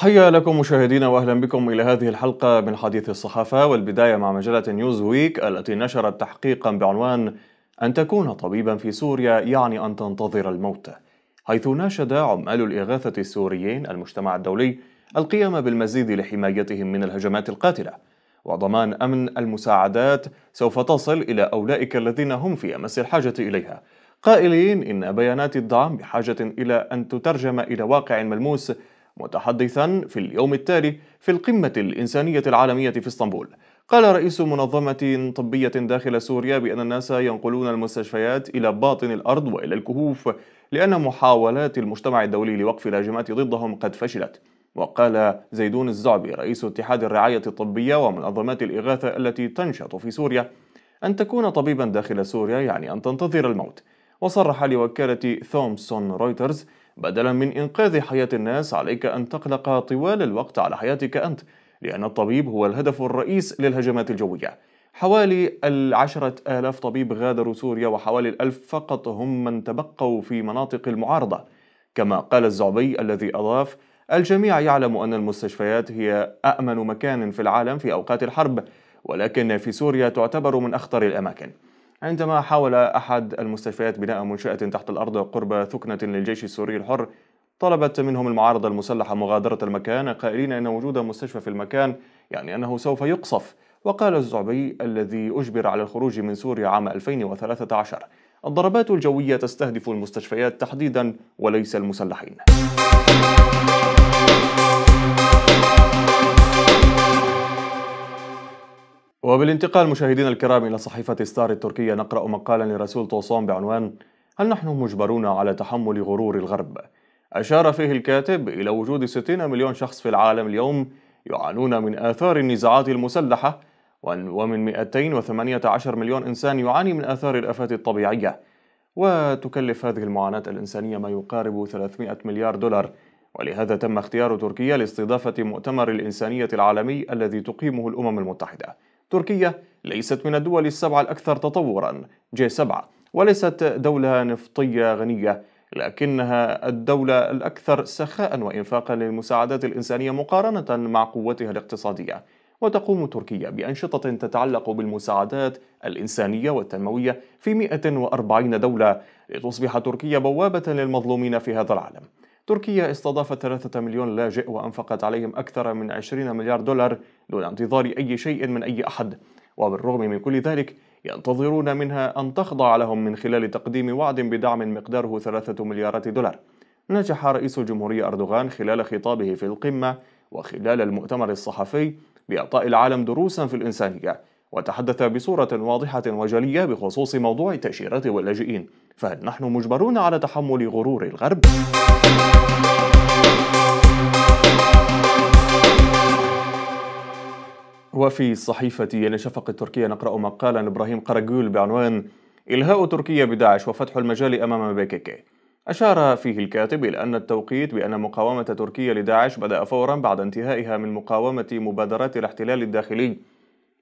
تحية لكم مشاهدينا واهلا بكم الى هذه الحلقة من حديث الصحافة والبداية مع مجلة نيوز ويك التي نشرت تحقيقا بعنوان أن تكون طبيبا في سوريا يعني أن تنتظر الموت حيث ناشد عمال الإغاثة السوريين المجتمع الدولي القيام بالمزيد لحمايتهم من الهجمات القاتلة وضمان أمن المساعدات سوف تصل إلى أولئك الذين هم في أمس الحاجة إليها قائلين إن بيانات الدعم بحاجة إلى أن تترجم إلى واقع ملموس متحدثا في اليوم التالي في القمة الإنسانية العالمية في اسطنبول قال رئيس منظمة طبية داخل سوريا بأن الناس ينقلون المستشفيات إلى باطن الأرض وإلى الكهوف لأن محاولات المجتمع الدولي لوقف الهجمات ضدهم قد فشلت وقال زيدون الزعبي رئيس اتحاد الرعاية الطبية ومنظمات الإغاثة التي تنشط في سوريا أن تكون طبيبا داخل سوريا يعني أن تنتظر الموت وصرح لوكالة ثومسون رويترز بدلا من إنقاذ حياة الناس عليك أن تقلق طوال الوقت على حياتك أنت لأن الطبيب هو الهدف الرئيس للهجمات الجوية حوالي العشرة آلاف طبيب غادروا سوريا وحوالي الألف فقط هم من تبقوا في مناطق المعارضة كما قال الزعبي الذي أضاف الجميع يعلم أن المستشفيات هي أأمن مكان في العالم في أوقات الحرب ولكن في سوريا تعتبر من أخطر الأماكن عندما حاول أحد المستشفيات بناء منشأة تحت الأرض قرب ثكنة للجيش السوري الحر طلبت منهم المعارضة المسلحة مغادرة المكان قائلين أن وجود مستشفى في المكان يعني أنه سوف يقصف وقال الزعبي الذي أجبر على الخروج من سوريا عام 2013 الضربات الجوية تستهدف المستشفيات تحديدا وليس المسلحين وبالانتقال مشاهدينا الكرام إلى صحيفة ستار التركية نقرأ مقالا لرسول طوسون بعنوان هل نحن مجبرون على تحمل غرور الغرب؟ أشار فيه الكاتب إلى وجود 60 مليون شخص في العالم اليوم يعانون من آثار النزاعات المسلحة ومن 218 مليون إنسان يعاني من آثار الآفات الطبيعية وتكلف هذه المعاناة الإنسانية ما يقارب 300 مليار دولار ولهذا تم اختيار تركيا لاستضافة مؤتمر الإنسانية العالمي الذي تقيمه الأمم المتحدة تركيا ليست من الدول السبع الأكثر تطورا جي 7 وليست دولة نفطية غنية لكنها الدولة الأكثر سخاء وإنفاقا للمساعدات الإنسانية مقارنة مع قوتها الاقتصادية وتقوم تركيا بأنشطة تتعلق بالمساعدات الإنسانية والتنموية في 140 دولة لتصبح تركيا بوابة للمظلومين في هذا العالم تركيا استضافت 3 مليون لاجئ وأنفقت عليهم أكثر من 20 مليار دولار دون انتظار أي شيء من أي أحد وبالرغم من كل ذلك ينتظرون منها أن تخضع لهم من خلال تقديم وعد بدعم مقداره 3 مليارات دولار نجح رئيس الجمهورية أردوغان خلال خطابه في القمة وخلال المؤتمر الصحفي بإعطاء العالم دروسا في الإنسانية وتحدث بصورة واضحة وجلية بخصوص موضوع التأشيرات واللاجئين فهل نحن مجبرون على تحمل غرور الغرب؟ وفي صحيفة الشفق التركية نقرأ مقالا إبراهيم قرقول بعنوان إلهاء تركيا بداعش وفتح المجال أمام بيكيكي أشار فيه الكاتب إلى أن التوقيت بأن مقاومة تركيا لداعش بدأ فورا بعد انتهائها من مقاومة مبادرات الاحتلال الداخلي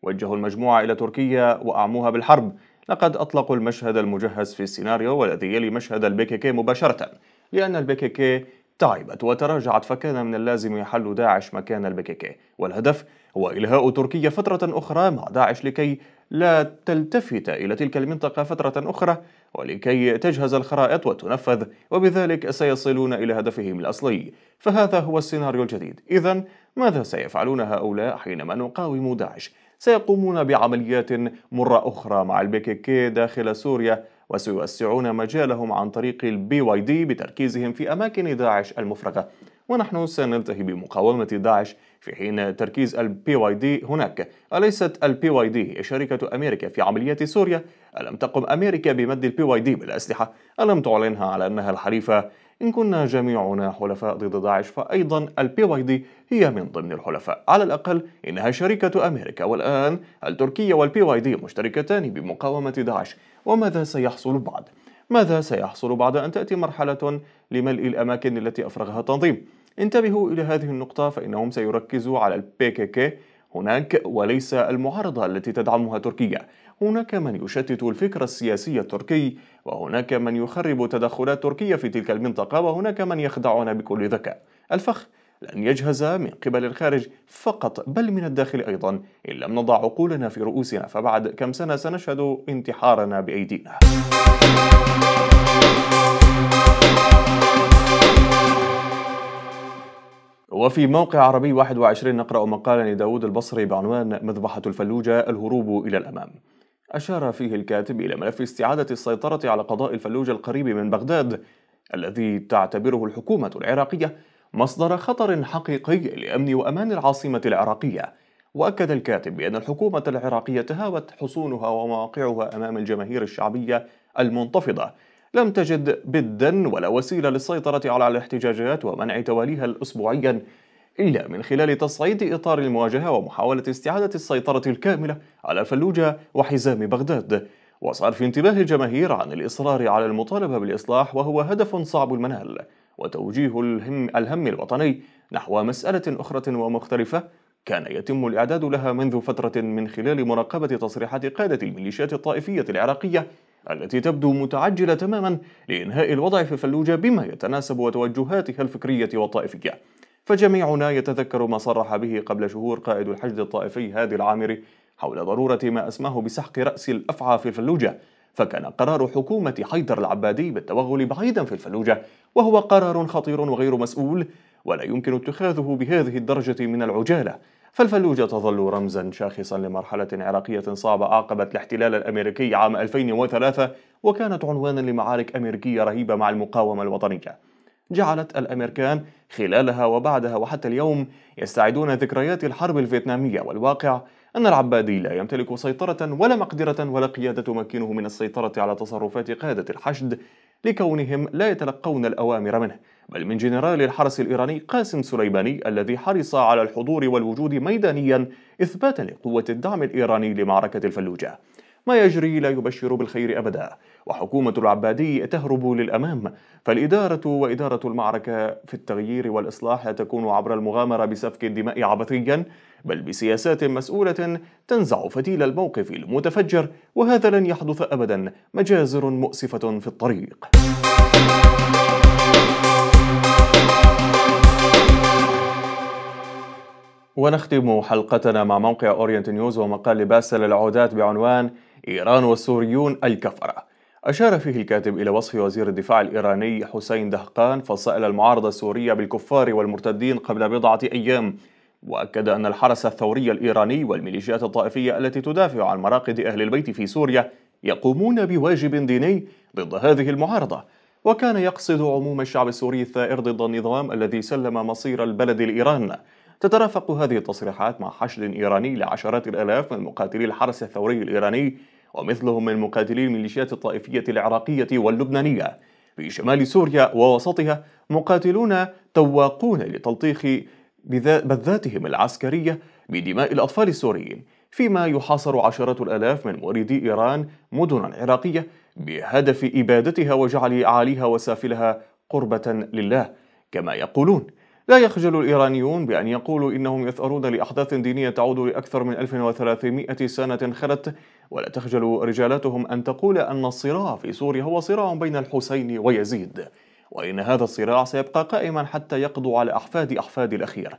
وجهوا المجموعة إلى تركيا وأعموها بالحرب لقد أطلقوا المشهد المجهز في السيناريو والذي يلي مشهد البيكيكي مباشرة لأن البيكيكي تعبت وتراجعت فكان من اللازم يحل داعش مكان البيكيكي والهدف هو إلهاء تركيا فترة أخرى مع داعش لكي لا تلتفت إلى تلك المنطقة فترة أخرى ولكي تجهز الخرائط وتنفذ وبذلك سيصلون إلى هدفهم الأصلي فهذا هو السيناريو الجديد إذا ماذا سيفعلون هؤلاء حينما نقاوم داعش سيقومون بعمليات مرة أخرى مع البيكيكي داخل سوريا وسيوسعون مجالهم عن طريق البي واي دي بتركيزهم في أماكن داعش المفرغة ونحن سنلتهي بمقاومة داعش في حين تركيز البي واي دي هناك أليست البي واي دي هي شركة أمريكا في عمليات سوريا؟ ألم تقم أمريكا بمد البي واي دي بالأسلحة؟ ألم تعلنها على أنها الحليفة إن كنا جميعنا حلفاء ضد داعش فأيضا البي واي دي هي من ضمن الحلفاء على الأقل إنها شركة أمريكا والآن التركية والبي واي دي مشتركتان بمقاومة داعش وماذا سيحصل بعد؟ ماذا سيحصل بعد أن تأتي مرحلة لملء الأماكن التي أفرغها التنظيم؟ انتبهوا إلى هذه النقطة فإنهم سيركزوا على البي كي كي هناك وليس المعارضة التي تدعمها تركيا هناك من يشتت الفكر السياسي التركي وهناك من يخرب تدخلات تركيا في تلك المنطقة وهناك من يخدعنا بكل ذكاء الفخ لن يجهز من قبل الخارج فقط بل من الداخل أيضا إن لم نضع عقولنا في رؤوسنا فبعد كم سنة سنشهد انتحارنا بأيدينا وفي موقع عربي 21 نقرأ مقالا لداود البصري بعنوان مذبحة الفلوجة الهروب إلى الأمام أشار فيه الكاتب إلى ملف استعادة السيطرة على قضاء الفلوجة القريب من بغداد الذي تعتبره الحكومة العراقية مصدر خطر حقيقي لأمن وأمان العاصمة العراقية وأكد الكاتب بأن الحكومة العراقية تهاوت حصونها ومواقعها أمام الجماهير الشعبية المنتفضة لم تجد بدا ولا وسيلة للسيطرة على الاحتجاجات ومنع تواليها الأسبوعيا إلا من خلال تصعيد إطار المواجهة ومحاولة استعادة السيطرة الكاملة على فلوجة وحزام بغداد وصرف انتباه الجماهير عن الإصرار على المطالبة بالإصلاح وهو هدف صعب المنال وتوجيه الهم, الهم الوطني نحو مسألة أخرى ومختلفة كان يتم الإعداد لها منذ فترة من خلال مراقبة تصريحات قادة الميليشيات الطائفية العراقية التي تبدو متعجلة تماما لإنهاء الوضع في فلوجة بما يتناسب وتوجهاتها الفكرية والطائفية فجميعنا يتذكر ما صرح به قبل شهور قائد الحشد الطائفي هادي العامري حول ضرورة ما أسماه بسحق رأس الأفعى في الفلوجة فكان قرار حكومة حيدر العبادي بالتوغل بعيدا في الفلوجة وهو قرار خطير وغير مسؤول ولا يمكن اتخاذه بهذه الدرجة من العجالة فالفلوجة تظل رمزا شاخصا لمرحلة عراقية صعبة أعقبت الاحتلال الأمريكي عام 2003 وكانت عنوانا لمعارك أمريكية رهيبة مع المقاومة الوطنية جعلت الأمريكان خلالها وبعدها وحتى اليوم يستعيدون ذكريات الحرب الفيتنامية والواقع أن العبادي لا يمتلك سيطرة ولا مقدرة ولا قيادة تمكنه من السيطرة على تصرفات قادة الحشد لكونهم لا يتلقون الأوامر منه بل من جنرال الحرس الإيراني قاسم سليماني الذي حرص على الحضور والوجود ميدانيا إثباتا لقوة الدعم الإيراني لمعركة الفلوجة ما يجري لا يبشر بالخير أبدا وحكومة العبادي تهرب للأمام فالإدارة وإدارة المعركة في التغيير والإصلاح تكون عبر المغامرة بسفك الدماء عبثيا بل بسياسات مسؤولة تنزع فتيل الموقف المتفجر وهذا لن يحدث أبدا مجازر مؤسفة في الطريق ونختم حلقتنا مع موقع أورينت نيوز ومقال باسل العودات بعنوان إيران والسوريون الكفرة أشار فيه الكاتب إلى وصف وزير الدفاع الإيراني حسين دهقان فصائل المعارضة السورية بالكفار والمرتدين قبل بضعة أيام وأكد أن الحرس الثوري الإيراني والميليشيات الطائفية التي تدافع عن مراقد أهل البيت في سوريا يقومون بواجب ديني ضد هذه المعارضة وكان يقصد عموم الشعب السوري الثائر ضد النظام الذي سلم مصير البلد لإيران تترافق هذه التصريحات مع حشد إيراني لعشرات الآلاف من مقاتلي الحرس الثوري الإيراني ومثلهم من مقاتلي الميليشيات الطائفية العراقية واللبنانية في شمال سوريا ووسطها مقاتلون تواقون لتلطيخ بذاتهم العسكرية بدماء الأطفال السوريين فيما يحاصر عشرات الآلاف من مريدي إيران مدنا عراقية بهدف إبادتها وجعل أعاليها وسافلها قربة لله كما يقولون لا يخجل الإيرانيون بأن يقولوا إنهم يثأرون لأحداث دينية تعود لأكثر من 1300 سنة خلت ولا تخجل رجالتهم أن تقول أن الصراع في سوريا هو صراع بين الحسين ويزيد وإن هذا الصراع سيبقى قائما حتى يقضوا على أحفاد أحفاد الأخير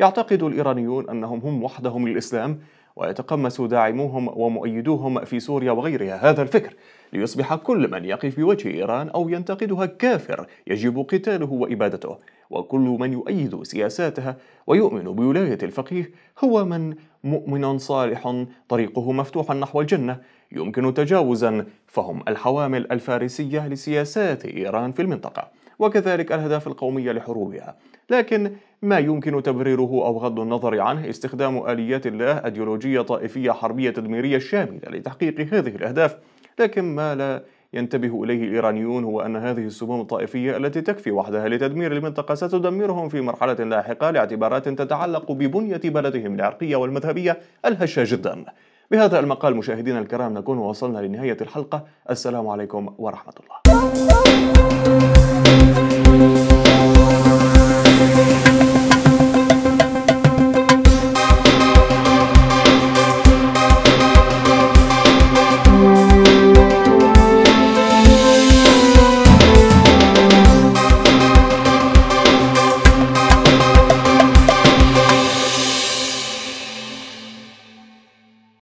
يعتقد الإيرانيون أنهم هم وحدهم للإسلام ويتقمص داعموهم ومؤيدوهم في سوريا وغيرها هذا الفكر ليصبح كل من يقف بوجه إيران أو ينتقدها كافر يجب قتاله وإبادته وكل من يؤيد سياساتها ويؤمن بولاية الفقيه هو من مؤمن صالح طريقه مفتوح نحو الجنة يمكن تجاوزا فهم الحوامل الفارسية لسياسات إيران في المنطقة وكذلك الأهداف القومية لحروبها لكن ما يمكن تبريره أو غض النظر عنه استخدام آليات الله أديولوجية طائفية حربية تدميرية شاملة لتحقيق هذه الأهداف لكن ما لا ينتبه إليه الإيرانيون هو أن هذه السموم الطائفية التي تكفي وحدها لتدمير المنطقة ستدمرهم في مرحلة لاحقة لاعتبارات تتعلق ببنية بلدهم العرقية والمذهبية الهشة جدا بهذا المقال مشاهدينا الكرام نكون وصلنا لنهاية الحلقة السلام عليكم ورحمة الله